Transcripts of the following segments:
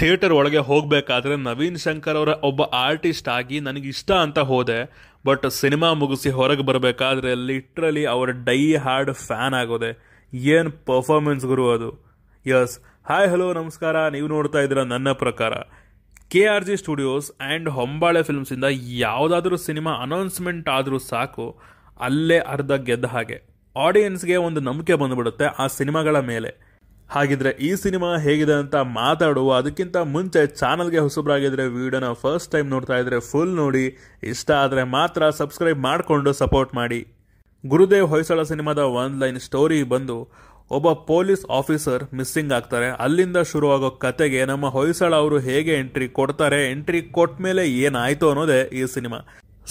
theatre ಒಳಗೆ ಹೋಗಬೇಕಾದ್ರೆ ನವೀನ್ ಶಂಕರ್ ಅವರ ಒಬ್ಬ ಆರ್ಟಿಸ್ಟ್ ಆಗಿ ನನಗೆ ಇಷ್ಟ ಅಂತ ಹೋದೆ ಬಟ್ ಸಿನಿಮಾ ಮುಗಿಸಿ ಹೊರಗೆ ಬರಬೇಕಾದ್ರೆ ಲಿಟ್ರಲಿ ಅವರ ಡೈ ಹಾರ್ಡ್ ಫ್ಯಾನ್ ಆಗೋದೆ ಏನು ಪರ್ಫಾರ್ಮೆನ್ಸ್ ಗುರು ಅದು ಯಸ್ ಹಾಯ್ ಹಲೋ ನಮಸ್ಕಾರ ನೀವು ನೋಡ್ತಾ ಇದ್ದೀರಾ ನನ್ನ ಪ್ರಕಾರ K G F studios and Hombale ಫಿಲ್ಮ್ಸಿಂದ ಯಾವುದಾದ್ರೂ ಸಿನಿಮಾ ಅನೌನ್ಸ್ಮೆಂಟ್ ಆದರೂ ಸಾಕು ಅಲ್ಲೇ ಅರ್ಧ ಗೆದ್ದ ಹಾಗೆ ಆಡಿಯನ್ಸ್ಗೆ ಒಂದು ನಂಬಿಕೆ ಬಂದುಬಿಡುತ್ತೆ ಆ ಸಿನಿಮಾಗಳ ಮೇಲೆ ಹಾಗಿದ್ರೆ ಈ ಸಿನಿಮಾ ಹೇಗಿದೆ ಅಂತ ಮಾತಾಡುವ ಅದಕ್ಕಿಂತ ಮುಂಚೆ ಚಾನಲ್ಗೆ ಹೊಸಬ್ರಾಗಿದ್ರೆ ವಿಡಿಯೋನ ಫಸ್ಟ್ ಟೈಮ್ ನೋಡ್ತಾ ಇದ್ರೆ ಫುಲ್ ನೋಡಿ ಇಷ್ಟ ಆದರೆ ಮಾತ್ರ ಸಬ್ಸ್ಕ್ರೈಬ್ ಮಾಡಿಕೊಂಡು ಸಪೋರ್ಟ್ ಮಾಡಿ ಗುರುದೇವ್ ಹೊಯ್ಸಳ ಸಿನಿಮಾದ ಒನ್ ಲೈನ್ ಸ್ಟೋರಿ ಬಂದು ಒಬ್ಬ ಪೊಲೀಸ್ ಆಫೀಸರ್ ಮಿಸ್ಸಿಂಗ್ ಆಗ್ತಾರೆ ಅಲ್ಲಿಂದ ಶುರುವಾಗೋ ಕತೆಗೆ ನಮ್ಮ ಹೊಯ್ಸಳ ಅವರು ಹೇಗೆ ಎಂಟ್ರಿ ಕೊಡ್ತಾರೆ ಎಂಟ್ರಿ ಕೊಟ್ಟ ಮೇಲೆ ಏನಾಯಿತು ಅನ್ನೋದೇ ಈ ಸಿನಿಮಾ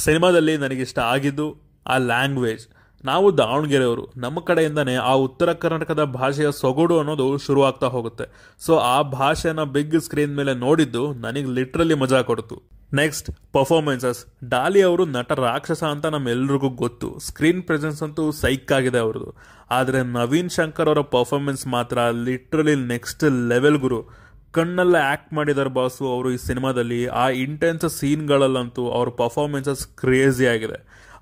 ಸಿನಿಮಾದಲ್ಲಿ ನನಗಿಷ್ಟ ಆಗಿದ್ದು ಆ ಲ್ಯಾಂಗ್ವೇಜ್ ನಾವು ದಾವಣಗೆರೆಯವರು ನಮ್ಮ ಕಡೆಯಿಂದನೇ ಆ ಉತ್ತರ ಕರ್ನಾಟಕದ ಭಾಷೆಯ ಸೊಗಡು ಅನ್ನೋದು ಶುರುವಾಗ್ತಾ ಹೋಗುತ್ತೆ ಸೊ ಆ ಭಾಷೆನ ಬಿಗ್ ಸ್ಕ್ರೀನ್ ಮೇಲೆ ನೋಡಿದ್ದು ನನಗೆ ಲಿಟ್ರಲಿ ಮಜಾ ಕೊಡ್ತು ನೆಕ್ಸ್ಟ್ ಪರ್ಫಾರ್ಮೆನ್ಸಸ್ ಡಾಲಿ ಅವರು ನಟ ರಾಕ್ಷಸ ಅಂತ ನಮ್ಮೆಲ್ಲರಿಗೂ ಗೊತ್ತು ಸ್ಕ್ರೀನ್ ಪ್ರೆಸೆನ್ಸ್ ಅಂತೂ ಸೈಕ್ ಆಗಿದೆ ಅವ್ರದ್ದು ಆದರೆ ನವೀನ್ ಶಂಕರ್ ಅವರ ಪರ್ಫಾರ್ಮೆನ್ಸ್ ಮಾತ್ರ ಲಿಟ್ರಲಿ ನೆಕ್ಸ್ಟ್ ಲೆವೆಲ್ ಗುರು ಕಣ್ಣೆಲ್ಲ ಆ್ಯಕ್ಟ್ ಮಾಡಿದ್ದಾರೆ ಬಾಸು ಅವರು ಈ ಸಿನಿಮಾದಲ್ಲಿ ಆ ಇಂಟೆನ್ಸ್ ಸೀನ್ಗಳಲ್ಲಂತೂ ಅವ್ರ ಪರ್ಫಾರ್ಮೆನ್ಸಸ್ ಕ್ರೇಜಿ ಆಗಿದೆ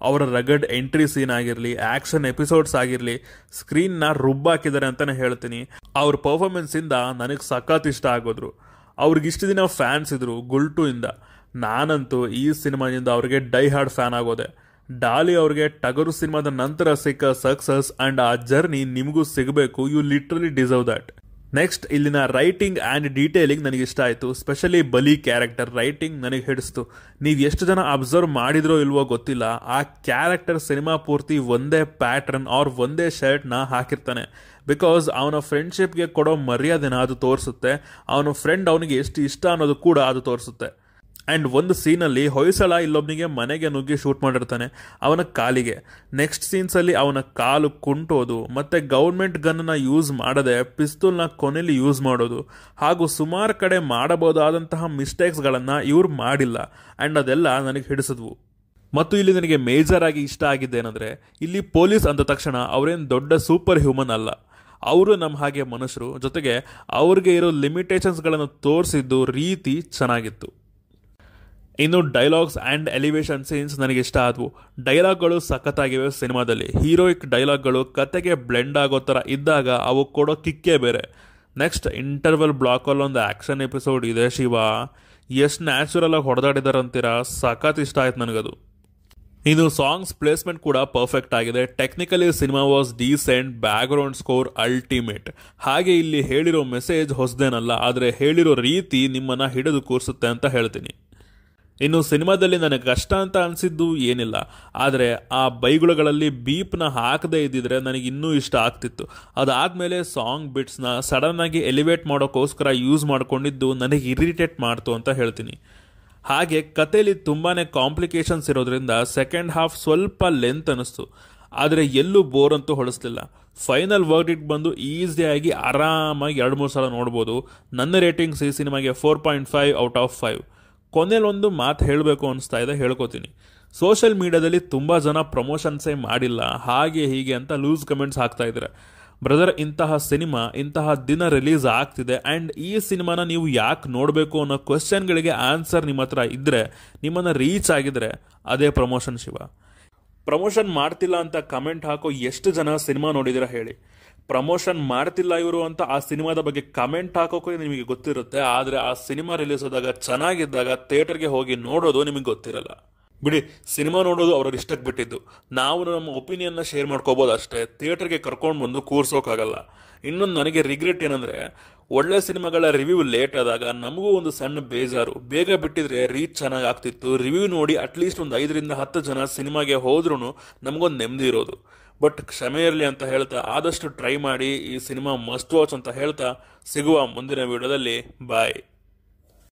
ಅವರ ರಗಡ್ ಎಂಟ್ರಿ ಸೀನ್ ಆಗಿರಲಿ ಆ್ಯಕ್ಷನ್ ಎಪಿಸೋಡ್ಸ್ ಆಗಿರಲಿ ಸ್ಕ್ರೀನ್ನ ರುಬ್ಬಾಕಿದ್ದಾರೆ ಅಂತಲೇ ಹೇಳ್ತೀನಿ ಅವ್ರ ಇಂದ ನನಗೆ ಸಖತ್ ಇಷ್ಟ ಆಗೋದ್ರು ಅವ್ರಿಗೆ ಇಷ್ಟು ದಿನ ಫ್ಯಾನ್ಸ್ ಇದ್ರು ಗುಲ್ಟು ಇಂದ ನಾನಂತೂ ಈ ಸಿನಿಮಾದಿಂದ ಅವ್ರಿಗೆ ಡೈ ಹಾರ್ಡ್ ಫ್ಯಾನ್ ಆಗೋದೆ ಡಾಲಿ ಅವ್ರಿಗೆ ಟಗರು ಸಿನಿಮಾದ ನಂತರ ಸಿಕ್ಕ ಸಕ್ಸಸ್ ಅಂಡ್ ಆ ಜರ್ನಿ ನಿಮಗೂ ಸಿಗಬೇಕು you literally deserve that next ಇಲ್ಲಿನ ರೈಟಿಂಗ್ ಆ್ಯಂಡ್ ಡೀಟೇಲಿಂಗ್ ನನಗೆ ಇಷ್ಟ ಆಯಿತು ಸ್ಪೆಷಲಿ ಬಲಿ ಕ್ಯಾರೆಕ್ಟರ್ ರೈಟಿಂಗ್ ನನಗೆ ಹಿಡಿಸ್ತು ನೀವು ಎಷ್ಟು ಜನ ಅಬ್ಸರ್ವ್ ಮಾಡಿದ್ರೋ ಇಲ್ವೋ ಗೊತ್ತಿಲ್ಲ ಆ ಕ್ಯಾರೆಕ್ಟರ್ ಸಿನಿಮಾ ಪೂರ್ತಿ ಒಂದೇ ಪ್ಯಾಟ್ರನ್ ಅವ್ರ ಒಂದೇ ಶರ್ಟ್ನ ಹಾಕಿರ್ತಾನೆ ಬಿಕಾಸ್ ಅವನ ಫ್ರೆಂಡ್ಶಿಪ್ಗೆ ಕೊಡೋ ಮರ್ಯಾದೆನ ಅದು ತೋರಿಸುತ್ತೆ ಅವನ ಫ್ರೆಂಡ್ ಅವನಿಗೆ ಎಷ್ಟು ಇಷ್ಟ ಅನ್ನೋದು ಕೂಡ ಅದು ತೋರಿಸುತ್ತೆ ಆ್ಯಂಡ್ ಒಂದು ಸೀನಲ್ಲಿ ಹೊಯ್ಸಳ ಇಲ್ಲೊಬ್ಬನಿಗೆ ಮನೆಗೆ ನುಗ್ಗಿ ಶೂಟ್ ಮಾಡಿರ್ತಾನೆ ಅವನ ಕಾಲಿಗೆ ನೆಕ್ಸ್ಟ್ ಸೀನ್ಸಲ್ಲಿ ಅವನ ಕಾಲು ಕುಂಟೋದು ಮತ್ತು ಗೌರ್ಮೆಂಟ್ ಗನ್ನ ಯೂಸ್ ಮಾಡದೆ ಪಿಸ್ತೂಲ್ನ ಕೊನೆಯಲ್ಲಿ ಯೂಸ್ ಮಾಡೋದು ಹಾಗೂ ಸುಮಾರು ಕಡೆ ಮಾಡಬಹುದಾದಂತಹ ಮಿಸ್ಟೇಕ್ಸ್ಗಳನ್ನು ಇವ್ರು ಮಾಡಿಲ್ಲ ಆ್ಯಂಡ್ ಅದೆಲ್ಲ ನನಗೆ ಹಿಡಿಸಿದ್ವು ಮತ್ತು ಇಲ್ಲಿ ನನಗೆ ಮೇಜರ್ ಆಗಿ ಇಷ್ಟ ಆಗಿದ್ದೇನೆಂದರೆ ಇಲ್ಲಿ ಪೊಲೀಸ್ ಅಂದ ತಕ್ಷಣ ಅವರೇನು ದೊಡ್ಡ ಸೂಪರ್ ಹ್ಯೂಮನ್ ಅಲ್ಲ ಅವರು ನಮ್ಮ ಹಾಗೆ ಮನುಷ್ಯರು ಜೊತೆಗೆ ಅವ್ರಿಗೆ ಇರೋ ಲಿಮಿಟೇಷನ್ಸ್ಗಳನ್ನು ತೋರಿಸಿದ್ದು ರೀತಿ ಚೆನ್ನಾಗಿತ್ತು ಇನ್ನು ಡೈಲಾಗ್ಸ್ ಆ್ಯಂಡ್ ಎಲಿವೇಶನ್ ಸೀನ್ಸ್ ನನಗೆ ಇಷ್ಟ ಆದವು ಡೈಲಾಗ್ಗಳು ಸಖತ್ತಾಗಿವೆ ಸಿನಿಮಾದಲ್ಲಿ ಹೀರೋಯಿಕ್ ಡೈಲಾಗ್ಗಳು ಕತೆಗೆ ಬ್ಲೆಂಡ್ ಆಗೋ ಥರ ಇದ್ದಾಗ ಅವು ಕೊಡೋ ಕಿಕ್ಕೇ ಬೇರೆ ನೆಕ್ಸ್ಟ್ ಇಂಟರ್ವಲ್ ಬ್ಲಾಕಲ್ಲೊಂದು ಆ್ಯಕ್ಷನ್ ಎಪಿಸೋಡ್ ಇದೆ ಶಿವ ಎಷ್ಟು ನ್ಯಾಚುರಲಾಗಿ ಹೊಡೆದಾಡಿದಾರಂತೀರ ಸಖತ್ ಇಷ್ಟ ಆಯ್ತು ನನಗದು ಇನ್ನು ಸಾಂಗ್ಸ್ ಪ್ಲೇಸ್ಮೆಂಟ್ ಕೂಡ ಪರ್ಫೆಕ್ಟ್ ಆಗಿದೆ technically cinema was decent background score ultimate ಹಾಗೆ ಇಲ್ಲಿ ಹೇಳಿರೋ ಮೆಸೇಜ್ ಹೊಸದೇನಲ್ಲ ಆದರೆ ಹೇಳಿರೋ ರೀತಿ ನಿಮ್ಮನ್ನು ಹಿಡಿದು ಕೂರಿಸುತ್ತೆ ಅಂತ ಹೇಳ್ತೀನಿ ಇನ್ನು ಸಿನಿಮಾದಲ್ಲಿ ನನಗೆ ಕಷ್ಟ ಅಂತ ಅನಿಸಿದ್ದು ಏನಿಲ್ಲ ಆದರೆ ಆ ಬೈಗುಳಗಳಲ್ಲಿ ಬೀಪ್ನ ಹಾಕದೇ ಇದ್ದಿದ್ರೆ ನನಗೆ ಇನ್ನೂ ಇಷ್ಟ ಆಗ್ತಿತ್ತು ಅದಾದಮೇಲೆ ಸಾಂಗ್ ಬಿಟ್ಸ್ನ ಸಡನ್ನಾಗಿ ಎಲಿವೇಟ್ ಮಾಡೋಕ್ಕೋಸ್ಕರ ಯೂಸ್ ಮಾಡಿಕೊಂಡಿದ್ದು ನನಗೆ ಇರಿಟೇಟ್ ಮಾಡ್ತು ಅಂತ ಹೇಳ್ತೀನಿ ಹಾಗೆ ಕಥೆಯಲ್ಲಿ ತುಂಬಾ ಕಾಂಪ್ಲಿಕೇಶನ್ಸ್ ಇರೋದ್ರಿಂದ ಸೆಕೆಂಡ್ ಹಾಫ್ ಸ್ವಲ್ಪ ಲೆಂತ್ ಅನ್ನಿಸ್ತು ಆದರೆ ಎಲ್ಲೂ ಬೋರ್ ಅಂತೂ ಹೊಳಿಸ್ಲಿಲ್ಲ ಫೈನಲ್ ವರ್ಡ್ ಇಟ್ ಬಂದು ಈಸಿಯಾಗಿ ಆರಾಮಾಗಿ ಎರಡು ಮೂರು ಸಲ ನೋಡ್ಬೋದು ನನ್ನ ರೇಟಿಂಗ್ಸ್ ಈ ಸಿನಿಮಾಗೆ four point five out of five ಕೊನೆಲೊಂದು ಮಾತು ಹೇಳಬೇಕು ಅನಿಸ್ತಾ ಇದೆ ಹೇಳ್ಕೊತೀನಿ ಸೋಷಿಯಲ್ ಮೀಡಿಯಾದಲ್ಲಿ ತುಂಬ ಜನ ಪ್ರಮೋಷನ್ಸೇ ಮಾಡಿಲ್ಲ ಹಾಗೆ ಹೀಗೆ ಅಂತ ಲೂಸ್ ಕಮೆಂಟ್ಸ್ ಹಾಕ್ತಾ ಇದ್ದಾರೆ ಬ್ರದರ್ ಇಂತಹ ಸಿನಿಮಾ ಇಂತಹ ದಿನ ರಿಲೀಸ್ ಆಗ್ತಿದೆ ಆ್ಯಂಡ್ ಈ ಸಿನಿಮಾನ ನೀವು ಯಾಕೆ ನೋಡಬೇಕು ಅನ್ನೋ ಕ್ವೆಶನ್ಗಳಿಗೆ ಆನ್ಸರ್ ನಿಮ್ಮ ಹತ್ರ ಇದ್ದರೆ ನಿಮ್ಮನ್ನು ರೀಚ್ ಆಗಿದರೆ ಅದೇ ಪ್ರಮೋಷನ್ ಶಿವ ಪ್ರಮೋಷನ್ ಮಾಡ್ತಿಲ್ಲ ಅಂತ ಕಮೆಂಟ್ ಹಾಕೋ ಎಷ್ಟು ಜನ ಸಿನಿಮಾ ನೋಡಿದಿರ ಹೇಳಿ ಪ್ರಮೋಷನ್ ಮಾಡ್ತಿಲ್ಲ ಇವರು ಅಂತ ಆ ಸಿನಿಮಾದ ಬಗ್ಗೆ ಕಮೆಂಟ್ ಹಾಕೋಕೆ ನಿಮಗೆ ಗೊತ್ತಿರುತ್ತೆ ಆದರೆ ಆ ಸಿನಿಮಾ ರಿಲೀಸ್ ಆದಾಗ ಚೆನ್ನಾಗಿದ್ದಾಗ ಥಿಯೇಟರ್ಗೆ ಹೋಗಿ ನೋಡೋದು ನಿಮಗೆ ಗೊತ್ತಿರಲ್ಲ ಬಿಡಿ ಸಿನಿಮಾ ನೋಡೋದು ಅವ್ರ ಇಷ್ಟಕ್ಕೆ ಬಿಟ್ಟಿದ್ದು ನಾವು ನಮ್ಮ ಒಪಿನಿಯನ್ನ ಶೇರ್ ಮಾಡ್ಕೋಬೋದು ಅಷ್ಟೇ ಥಿಯೇಟರ್ಗೆ ಕರ್ಕೊಂಡು ಬಂದು ಕೂರ್ಸೋಕ್ಕಾಗಲ್ಲ ಇನ್ನೊಂದು ನನಗೆ ರಿಗ್ರೆಟ್ ಏನಂದರೆ ಒಳ್ಳೆ ಸಿನಿಮಾಗಳ ರಿವ್ಯೂ ಲೇಟ್ ಆದಾಗ ನಮಗೂ ಒಂದು ಸಣ್ಣ ಬೇಜಾರು ಬೇಗ ಬಿಟ್ಟಿದ್ರೆ ರೀಚ್ ಚೆನ್ನಾಗಿ ಆಗ್ತಿತ್ತು ರಿವ್ಯೂ ನೋಡಿ ಅಟ್ಲೀಸ್ಟ್ ಒಂದು ಐದರಿಂದ ಹತ್ತು ಜನ ಸಿನಿಮಾಗೆ ಹೋದ್ರೂ ನಮಗೊಂದು ನೆಮ್ಮದಿ ಇರೋದು ಬಟ್ ಕ್ಷಮೆ ಇರಲಿ ಅಂತ ಹೇಳ್ತಾ ಆದಷ್ಟು ಟ್ರೈ ಮಾಡಿ ಈ ಸಿನಿಮಾ ಮಸ್ಟ್ ವಾಚ್ ಅಂತ ಹೇಳ್ತಾ ಸಿಗುವ ಮುಂದಿನ ವಿಡಿಯೋದಲ್ಲಿ ಬಾಯ್